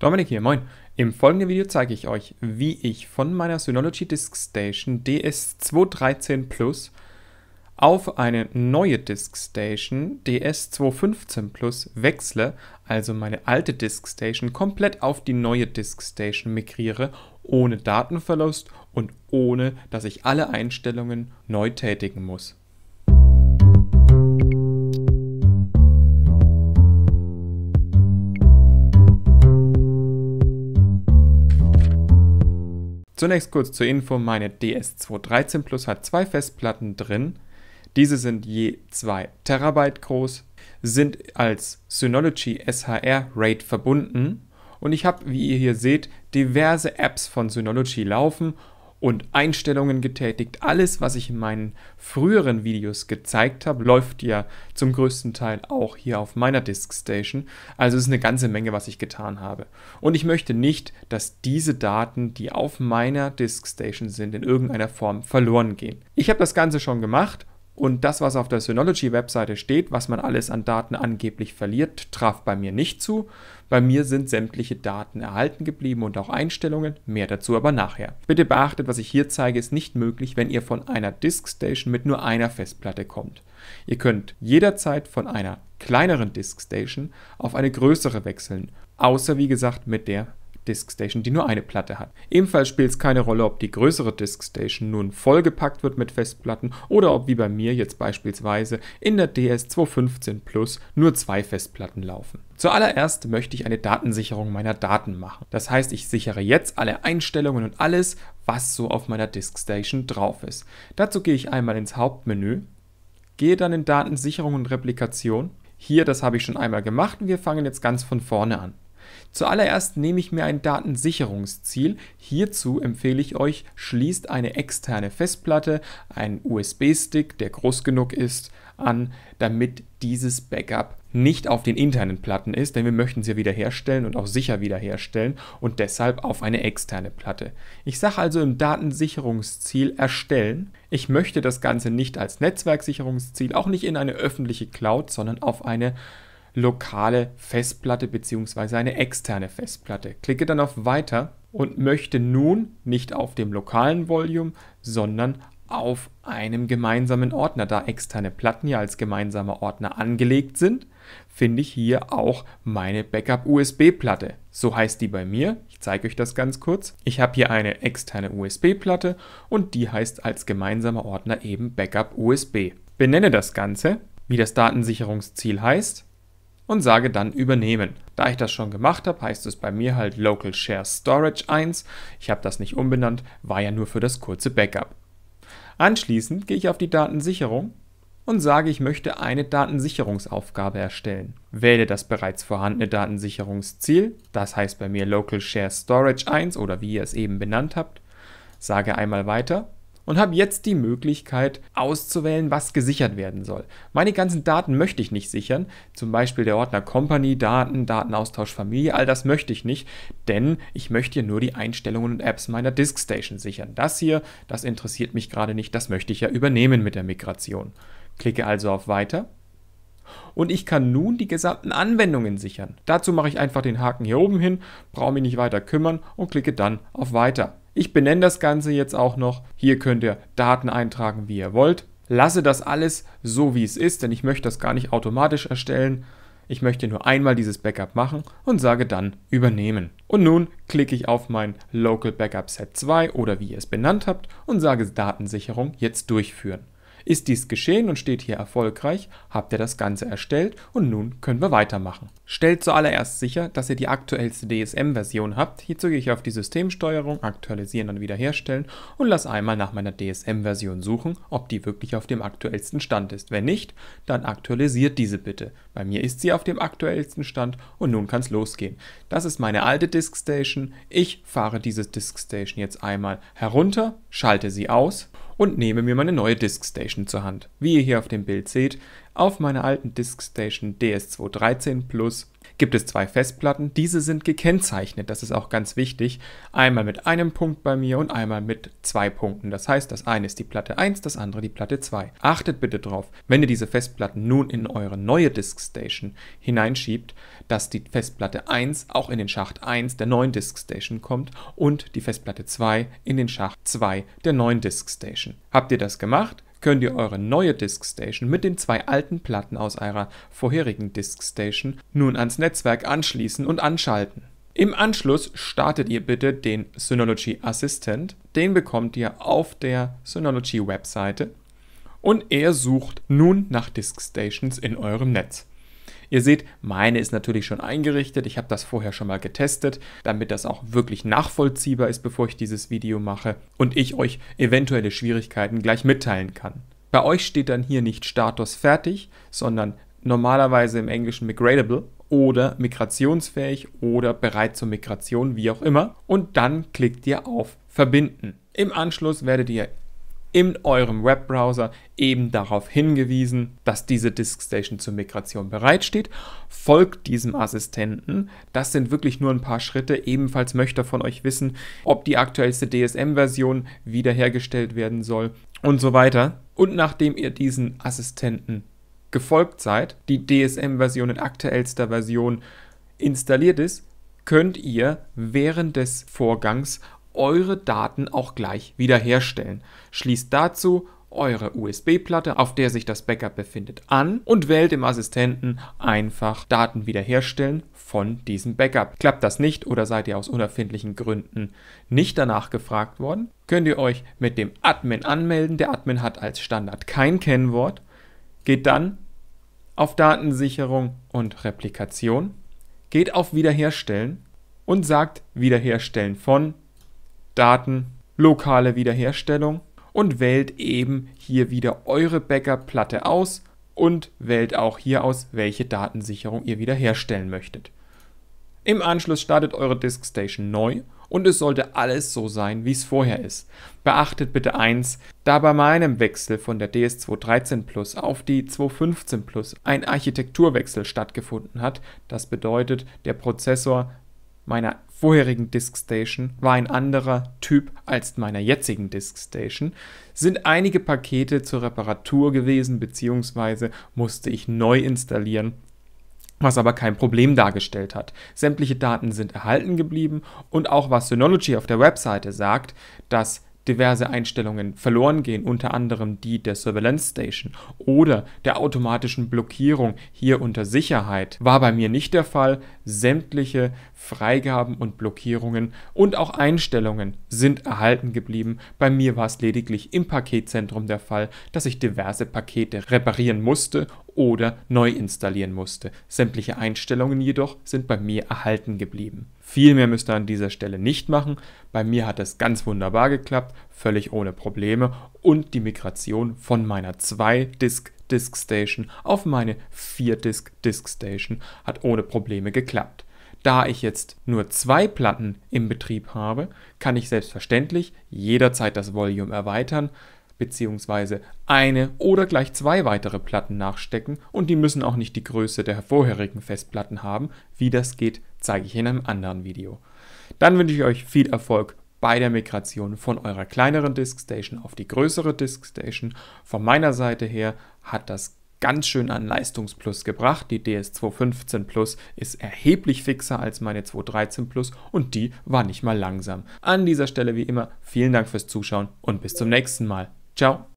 Dominik hier, moin. Im folgenden Video zeige ich euch, wie ich von meiner Synology Disk Station DS213 Plus auf eine neue Disk Station DS215 Plus wechsle, also meine alte Disk Station komplett auf die neue Disk Station migriere, ohne Datenverlust und ohne, dass ich alle Einstellungen neu tätigen muss. Zunächst kurz zur Info, meine DS213 Plus hat zwei Festplatten drin. Diese sind je 2 Terabyte groß, sind als Synology SHR RAID verbunden und ich habe, wie ihr hier seht, diverse Apps von Synology laufen und Einstellungen getätigt. Alles, was ich in meinen früheren Videos gezeigt habe, läuft ja zum größten Teil auch hier auf meiner Diskstation. Station. Also ist eine ganze Menge, was ich getan habe. Und ich möchte nicht, dass diese Daten, die auf meiner Diskstation sind, in irgendeiner Form verloren gehen. Ich habe das Ganze schon gemacht und das, was auf der Synology-Webseite steht, was man alles an Daten angeblich verliert, traf bei mir nicht zu. Bei mir sind sämtliche Daten erhalten geblieben und auch Einstellungen, mehr dazu aber nachher. Bitte beachtet, was ich hier zeige, ist nicht möglich, wenn ihr von einer Diskstation mit nur einer Festplatte kommt. Ihr könnt jederzeit von einer kleineren Diskstation auf eine größere wechseln, außer wie gesagt mit der Diskstation, die nur eine Platte hat. Ebenfalls spielt es keine Rolle, ob die größere Diskstation nun vollgepackt wird mit Festplatten oder ob wie bei mir jetzt beispielsweise in der DS215 Plus nur zwei Festplatten laufen. Zuallererst möchte ich eine Datensicherung meiner Daten machen. Das heißt, ich sichere jetzt alle Einstellungen und alles, was so auf meiner Diskstation drauf ist. Dazu gehe ich einmal ins Hauptmenü, gehe dann in Datensicherung und Replikation. Hier, das habe ich schon einmal gemacht und wir fangen jetzt ganz von vorne an. Zuallererst nehme ich mir ein Datensicherungsziel. Hierzu empfehle ich euch, schließt eine externe Festplatte, einen USB-Stick, der groß genug ist, an, damit dieses Backup nicht auf den internen Platten ist, denn wir möchten sie wiederherstellen und auch sicher wiederherstellen und deshalb auf eine externe Platte. Ich sage also im Datensicherungsziel erstellen. Ich möchte das Ganze nicht als Netzwerksicherungsziel, auch nicht in eine öffentliche Cloud, sondern auf eine lokale Festplatte bzw. eine externe Festplatte. Klicke dann auf Weiter und möchte nun nicht auf dem lokalen Volume, sondern auf einem gemeinsamen Ordner. Da externe Platten ja als gemeinsamer Ordner angelegt sind, finde ich hier auch meine Backup-USB-Platte. So heißt die bei mir. Ich zeige euch das ganz kurz. Ich habe hier eine externe USB-Platte und die heißt als gemeinsamer Ordner eben Backup-USB. Benenne das Ganze, wie das Datensicherungsziel heißt, und sage dann übernehmen. Da ich das schon gemacht habe, heißt es bei mir halt Local Share Storage 1. Ich habe das nicht umbenannt, war ja nur für das kurze Backup. Anschließend gehe ich auf die Datensicherung und sage, ich möchte eine Datensicherungsaufgabe erstellen. Wähle das bereits vorhandene Datensicherungsziel, das heißt bei mir Local Share Storage 1 oder wie ihr es eben benannt habt, sage einmal weiter und habe jetzt die Möglichkeit auszuwählen, was gesichert werden soll. Meine ganzen Daten möchte ich nicht sichern, zum Beispiel der Ordner Company, Daten, Datenaustausch Familie, all das möchte ich nicht, denn ich möchte hier nur die Einstellungen und Apps meiner Diskstation sichern. Das hier, das interessiert mich gerade nicht, das möchte ich ja übernehmen mit der Migration. Klicke also auf Weiter und ich kann nun die gesamten Anwendungen sichern. Dazu mache ich einfach den Haken hier oben hin, brauche mich nicht weiter kümmern und klicke dann auf Weiter. Ich benenne das Ganze jetzt auch noch. Hier könnt ihr Daten eintragen, wie ihr wollt. Lasse das alles so, wie es ist, denn ich möchte das gar nicht automatisch erstellen. Ich möchte nur einmal dieses Backup machen und sage dann übernehmen. Und nun klicke ich auf mein Local Backup Set 2 oder wie ihr es benannt habt und sage Datensicherung jetzt durchführen. Ist dies geschehen und steht hier erfolgreich, habt ihr das Ganze erstellt und nun können wir weitermachen. Stellt zuallererst sicher, dass ihr die aktuellste DSM-Version habt. Hierzu gehe ich auf die Systemsteuerung, aktualisieren und wiederherstellen und lasse einmal nach meiner DSM-Version suchen, ob die wirklich auf dem aktuellsten Stand ist. Wenn nicht, dann aktualisiert diese bitte. Bei mir ist sie auf dem aktuellsten Stand und nun kann es losgehen. Das ist meine alte Diskstation. Ich fahre diese Diskstation jetzt einmal herunter, schalte sie aus und nehme mir meine neue Diskstation zur Hand. Wie ihr hier auf dem Bild seht, auf meiner alten Diskstation DS213 Plus gibt es zwei Festplatten. Diese sind gekennzeichnet, das ist auch ganz wichtig. Einmal mit einem Punkt bei mir und einmal mit zwei Punkten. Das heißt, das eine ist die Platte 1, das andere die Platte 2. Achtet bitte darauf, wenn ihr diese Festplatten nun in eure neue Disk Station hineinschiebt, dass die Festplatte 1 auch in den Schacht 1 der neuen Disk Station kommt und die Festplatte 2 in den Schacht 2 der neuen Disk Station. Habt ihr das gemacht? könnt ihr eure neue Diskstation mit den zwei alten Platten aus eurer vorherigen Diskstation nun ans Netzwerk anschließen und anschalten. Im Anschluss startet ihr bitte den Synology Assistant. Den bekommt ihr auf der Synology Webseite und er sucht nun nach Diskstations in eurem Netz. Ihr seht, meine ist natürlich schon eingerichtet. Ich habe das vorher schon mal getestet, damit das auch wirklich nachvollziehbar ist, bevor ich dieses Video mache und ich euch eventuelle Schwierigkeiten gleich mitteilen kann. Bei euch steht dann hier nicht Status fertig, sondern normalerweise im Englischen migratable oder migrationsfähig oder bereit zur Migration, wie auch immer. Und dann klickt ihr auf Verbinden. Im Anschluss werdet ihr in eurem Webbrowser eben darauf hingewiesen, dass diese Diskstation zur Migration bereitsteht. Folgt diesem Assistenten. Das sind wirklich nur ein paar Schritte. Ebenfalls möchte er von euch wissen, ob die aktuellste DSM-Version wiederhergestellt werden soll und so weiter. Und nachdem ihr diesen Assistenten gefolgt seid, die DSM-Version in aktuellster Version installiert ist, könnt ihr während des Vorgangs eure Daten auch gleich wiederherstellen. Schließt dazu eure USB-Platte, auf der sich das Backup befindet, an und wählt im Assistenten einfach Daten wiederherstellen von diesem Backup. Klappt das nicht oder seid ihr aus unerfindlichen Gründen nicht danach gefragt worden, könnt ihr euch mit dem Admin anmelden. Der Admin hat als Standard kein Kennwort. Geht dann auf Datensicherung und Replikation, geht auf Wiederherstellen und sagt Wiederherstellen von Daten, lokale Wiederherstellung und wählt eben hier wieder eure Backup-Platte aus und wählt auch hier aus, welche Datensicherung ihr wiederherstellen möchtet. Im Anschluss startet eure Diskstation neu und es sollte alles so sein, wie es vorher ist. Beachtet bitte eins, da bei meinem Wechsel von der DS213 Plus auf die 215 Plus ein Architekturwechsel stattgefunden hat, das bedeutet, der Prozessor meiner vorherigen Diskstation war ein anderer Typ als meiner jetzigen Diskstation, sind einige Pakete zur Reparatur gewesen bzw. musste ich neu installieren, was aber kein Problem dargestellt hat. Sämtliche Daten sind erhalten geblieben und auch was Synology auf der Webseite sagt, dass diverse Einstellungen verloren gehen, unter anderem die der Surveillance Station oder der automatischen Blockierung hier unter Sicherheit, war bei mir nicht der Fall. Sämtliche Freigaben und Blockierungen und auch Einstellungen sind erhalten geblieben. Bei mir war es lediglich im Paketzentrum der Fall, dass ich diverse Pakete reparieren musste oder neu installieren musste. Sämtliche Einstellungen jedoch sind bei mir erhalten geblieben. Viel mehr müsst ihr an dieser Stelle nicht machen. Bei mir hat es ganz wunderbar geklappt, völlig ohne Probleme und die Migration von meiner 2-Disk Disk Station auf meine 4-Disk Disk Station hat ohne Probleme geklappt. Da ich jetzt nur zwei Platten im Betrieb habe, kann ich selbstverständlich jederzeit das Volume erweitern bzw. eine oder gleich zwei weitere Platten nachstecken und die müssen auch nicht die Größe der vorherigen Festplatten haben. Wie das geht, zeige ich in einem anderen Video. Dann wünsche ich euch viel Erfolg bei der Migration von eurer kleineren Diskstation auf die größere Diskstation. Von meiner Seite her hat das ganz schön an Leistungsplus gebracht. Die DS215 Plus ist erheblich fixer als meine 213 Plus und die war nicht mal langsam. An dieser Stelle wie immer vielen Dank fürs Zuschauen und bis zum nächsten Mal. Ciao